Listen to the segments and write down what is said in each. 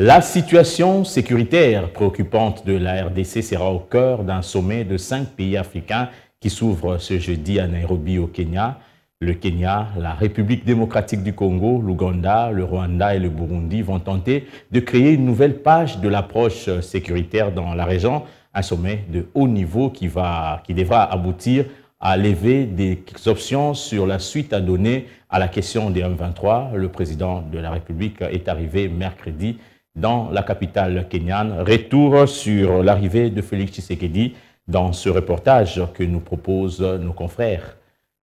La situation sécuritaire préoccupante de la RDC sera au cœur d'un sommet de cinq pays africains qui s'ouvre ce jeudi à Nairobi au Kenya. Le Kenya, la République démocratique du Congo, l'Ouganda, le Rwanda et le Burundi vont tenter de créer une nouvelle page de l'approche sécuritaire dans la région, un sommet de haut niveau qui, va, qui devra aboutir à lever des options sur la suite à donner à la question des M23. Le président de la République est arrivé mercredi dans la capitale kenyane. Retour sur l'arrivée de Félix Tshisekedi dans ce reportage que nous proposent nos confrères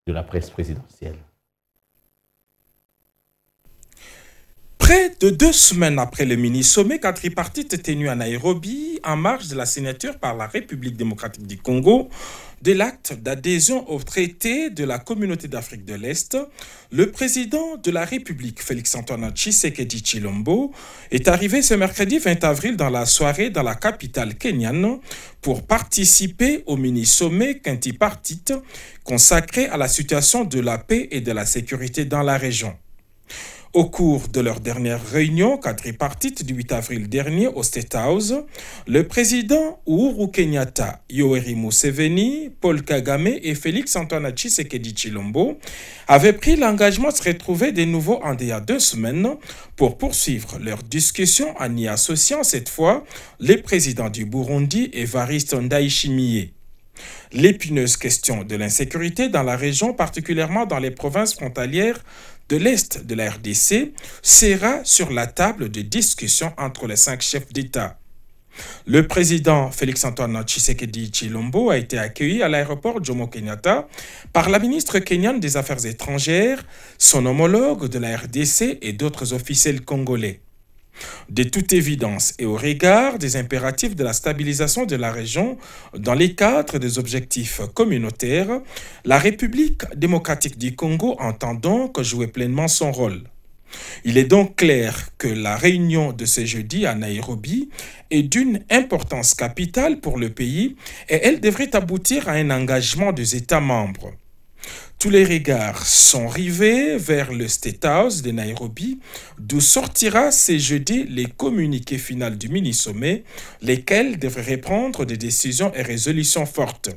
de la presse présidentielle. Près de deux semaines après le mini-sommet quadripartite tenu à Nairobi, en marge de la signature par la République démocratique du Congo de l'acte d'adhésion au traité de la Communauté d'Afrique de l'Est, le président de la République, Félix-Antoine Tshisekedi Chilombo, est arrivé ce mercredi 20 avril dans la soirée dans la capitale kenyane pour participer au mini-sommet quintipartite consacré à la situation de la paix et de la sécurité dans la région. Au cours de leur dernière réunion quadripartite du 8 avril dernier au State House, le président Uhuru Kenyatta, Yoweri Museveni, Paul Kagame et Félix Antoine Tshisekedi Chilombo avaient pris l'engagement de se retrouver de nouveau en déjà deux semaines pour poursuivre leur discussion en y associant cette fois les présidents du Burundi Evariste Ndayishimiye. L'épineuse question de l'insécurité dans la région, particulièrement dans les provinces frontalières, de l'Est de la RDC sera sur la table de discussion entre les cinq chefs d'État. Le président Félix-Antoine Tshisekedi Chilombo a été accueilli à l'aéroport Jomo Kenyatta par la ministre kenyane des Affaires étrangères, son homologue de la RDC et d'autres officiels congolais. De toute évidence et au regard des impératifs de la stabilisation de la région dans les cadres des objectifs communautaires, la République démocratique du Congo entend donc jouer pleinement son rôle. Il est donc clair que la réunion de ce jeudi à Nairobi est d'une importance capitale pour le pays et elle devrait aboutir à un engagement des États membres. Tous les regards sont rivés vers le State House de Nairobi, d'où sortira ce jeudi les communiqués finaux du mini-sommet, lesquels devraient prendre des décisions et résolutions fortes.